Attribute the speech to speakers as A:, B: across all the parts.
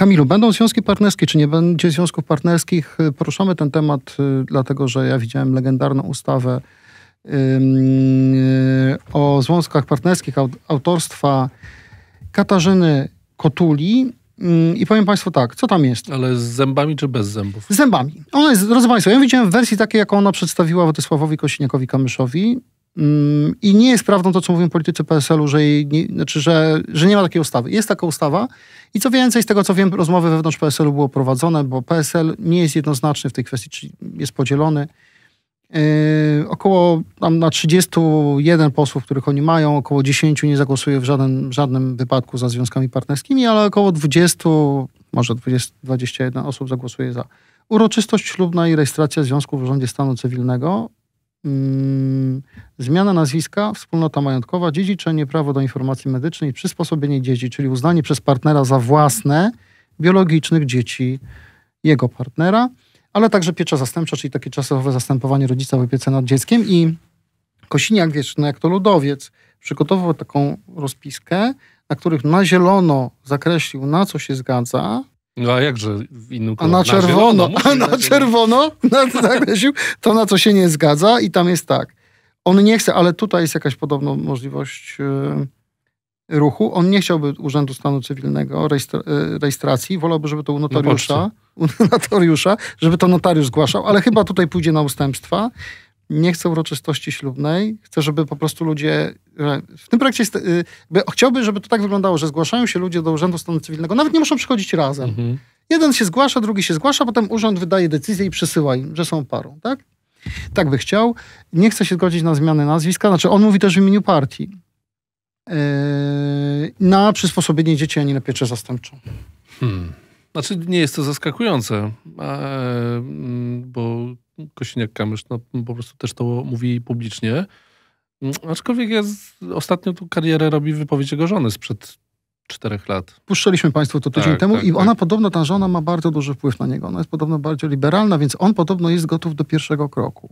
A: Kamilu, będą związki partnerskie, czy nie będzie związków partnerskich? Poruszamy ten temat, y, dlatego że ja widziałem legendarną ustawę o związkach partnerskich autorstwa Katarzyny Kotuli. I powiem Państwu tak, co tam jest?
B: Ale z zębami czy bez zębów?
A: Z zębami. Ona jest, drodzy Państwo, ja widziałem w wersji takiej, jaką ona przedstawiła Władysławowi Kosiniakowi-Kamyszowi. Mm, I nie jest prawdą to, co mówią politycy PSL-u, że, nie, znaczy, że, że nie ma takiej ustawy. Jest taka ustawa i co więcej, z tego co wiem, rozmowy wewnątrz PSL-u było prowadzone, bo PSL nie jest jednoznaczny w tej kwestii, czy jest podzielony. Yy, około tam na 31 posłów, których oni mają, około 10 nie zagłosuje w żaden, żadnym wypadku za związkami partnerskimi, ale około 20, może 20, 21 osób zagłosuje za. Uroczystość ślubna i rejestracja związków w rządzie stanu cywilnego Mm, zmiana nazwiska, wspólnota majątkowa, dziedziczenie, prawo do informacji medycznej, przysposobienie dzieci, czyli uznanie przez partnera za własne biologicznych dzieci jego partnera, ale także piecza zastępcza, czyli takie czasowe zastępowanie rodzica w opiece nad dzieckiem. I Kosiniak no jak to ludowiec, przygotował taką rozpiskę, na których na zielono zakreślił, na co się zgadza,
B: no a jakże inny kolor? A na czerwono, na zielono, a na
A: czerwono nakreślił to, na co się nie zgadza i tam jest tak. On nie chce, ale tutaj jest jakaś podobna możliwość yy, ruchu. On nie chciałby Urzędu Stanu Cywilnego, y, rejestracji. Wolałby, żeby to u notariusza, u notariusza, żeby to notariusz zgłaszał, ale chyba tutaj pójdzie na ustępstwa nie chcę uroczystości ślubnej, chcę, żeby po prostu ludzie. W tym projekcie jest, y, chciałbym, żeby to tak wyglądało, że zgłaszają się ludzie do Urzędu Stanu Cywilnego, nawet nie muszą przychodzić razem. Mhm. Jeden się zgłasza, drugi się zgłasza, potem urząd wydaje decyzję i przesyła im, że są parą, tak? Tak by chciał. Nie chce się zgodzić na zmianę nazwiska, znaczy on mówi też w imieniu partii. Yy, na przysposobienie dzieci, a nie na pieczę zastępczą. Hmm.
B: Znaczy nie jest to zaskakujące, mm, bo Kosiniak-Kamysz no, po prostu też to mówi publicznie. Mm, aczkolwiek ja z, ostatnio tu karierę robi wypowiedź jego żony sprzed czterech lat.
A: Puszczaliśmy Państwu to tydzień tak, temu tak, i tak. ona tak. podobno, ta żona ma bardzo duży wpływ na niego. Ona jest podobno bardziej liberalna, więc on podobno jest gotów do pierwszego kroku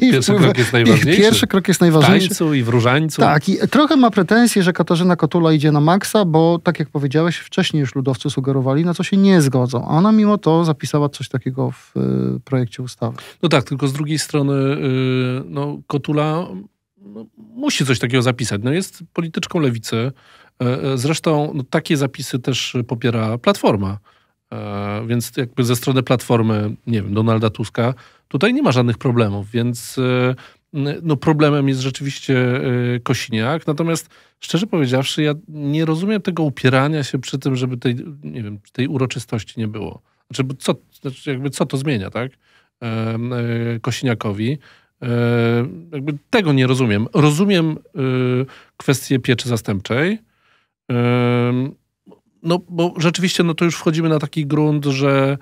A: pierwszy krok jest najważniejszy. Pierwszy krok jest najważniejszy. W
B: tańcu i w różańcu. Tak, i
A: trochę ma pretensje, że Katarzyna Kotula idzie na maksa, bo tak jak powiedziałeś, wcześniej już ludowcy sugerowali, na co się nie zgodzą. A ona mimo to zapisała coś takiego w y, projekcie ustawy.
B: No tak, tylko z drugiej strony y, no, Kotula no, musi coś takiego zapisać. No, jest polityczką lewicy. E, e, zresztą no, takie zapisy też popiera Platforma. E, więc jakby ze strony platformy, nie wiem, Donalda Tuska, tutaj nie ma żadnych problemów, więc e, no problemem jest rzeczywiście e, Kosiniak. Natomiast szczerze powiedziawszy, ja nie rozumiem tego upierania się przy tym, żeby tej, nie wiem, tej uroczystości nie było. Znaczy, co, znaczy jakby co to zmienia, tak? Kosiniakowi. Jakby tego nie rozumiem. Rozumiem kwestię pieczy zastępczej no bo rzeczywiście no to już wchodzimy na taki grunt, że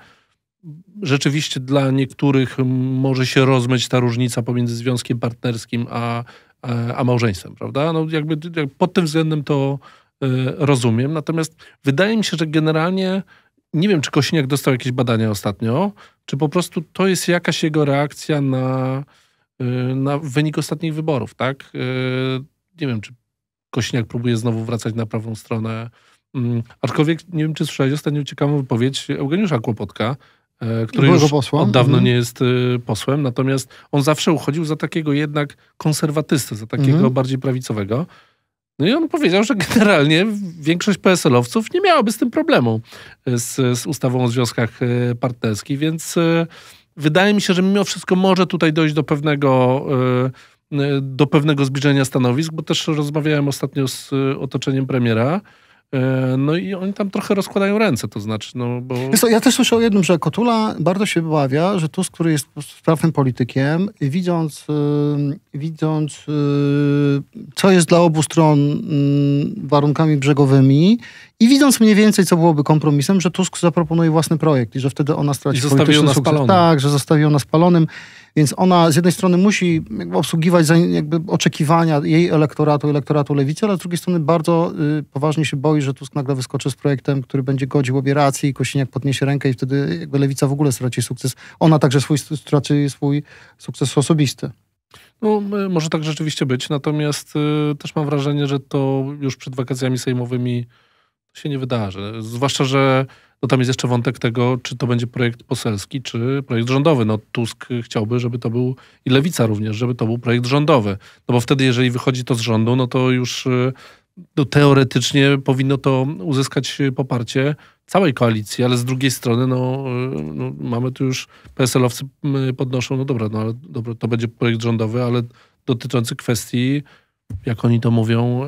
B: rzeczywiście dla niektórych może się rozmyć ta różnica pomiędzy związkiem partnerskim a, a, e, a małżeństwem, prawda? No jakby pod tym względem to y, rozumiem. Natomiast wydaje mi się, że generalnie nie wiem, czy Kosiniak dostał jakieś badania ostatnio, czy po prostu to jest jakaś jego reakcja na, y, na wynik ostatnich wyborów, tak? Y, nie wiem, czy Kośniak próbuje znowu wracać na prawą stronę Mm, aczkolwiek nie wiem, czy słyszałeś ostatnio ciekawą wypowiedź Eugeniusza Kłopotka, e, który już posła. od dawna mhm. nie jest e, posłem, natomiast on zawsze uchodził za takiego jednak konserwatystę, za takiego mhm. bardziej prawicowego. No i on powiedział, że generalnie większość PSL-owców nie miałaby z tym problemu e, z, z ustawą o związkach partnerskich, więc wydaje mi się, że mimo wszystko może tutaj dojść do pewnego do pewnego zbliżenia stanowisk, bo też rozmawiałem ostatnio z otoczeniem premiera, E, no i oni tam trochę rozkładają ręce, to znaczy, no bo... Wiesz, ja
A: też słyszę o jednym, że Kotula bardzo się bawia, że Tusk, który jest trafnym politykiem, widząc, yy, widząc yy, co jest dla obu stron yy, warunkami brzegowymi i widząc mniej więcej, co byłoby kompromisem, że Tusk zaproponuje własny projekt i że wtedy ona straci I polityczny nas sukces. Tak, że ją na spalonym. Więc ona z jednej strony musi obsługiwać oczekiwania jej elektoratu, elektoratu lewicy, ale z drugiej strony bardzo y, poważnie się boi, że Tusk nagle wyskoczy z projektem, który będzie godził obie racje i Kosiniak podniesie rękę i wtedy jakby lewica w ogóle straci sukces. Ona także swój, straci swój sukces osobisty.
B: No, y, może tak rzeczywiście być, natomiast y, też mam wrażenie, że to już przed wakacjami sejmowymi to się nie wydarzy. Zwłaszcza, że no tam jest jeszcze wątek tego, czy to będzie projekt poselski, czy projekt rządowy. No Tusk chciałby, żeby to był, i Lewica również, żeby to był projekt rządowy. No bo wtedy, jeżeli wychodzi to z rządu, no to już y, no, teoretycznie powinno to uzyskać poparcie całej koalicji, ale z drugiej strony no, y, no mamy tu już, PSL-owcy podnoszą, no dobra, no ale dobra, to będzie projekt rządowy, ale dotyczący kwestii jak oni to mówią,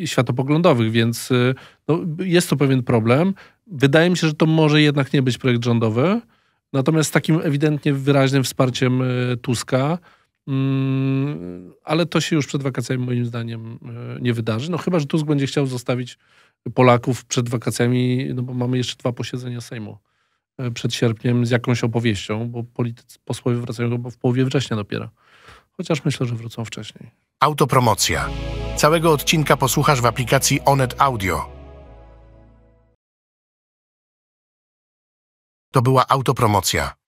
B: e, światopoglądowych, więc e, no, jest to pewien problem. Wydaje mi się, że to może jednak nie być projekt rządowy, natomiast z takim ewidentnie wyraźnym wsparciem e, Tuska, mm, ale to się już przed wakacjami moim zdaniem nie wydarzy. No chyba, że Tusk będzie chciał zostawić Polaków przed wakacjami, no bo mamy jeszcze dwa posiedzenia Sejmu przed sierpniem z jakąś opowieścią, bo politycy, posłowie wracają chyba w połowie września dopiero. Chociaż myślę, że wrócą wcześniej.
A: Autopromocja. Całego odcinka posłuchasz w aplikacji Onet Audio. To była autopromocja.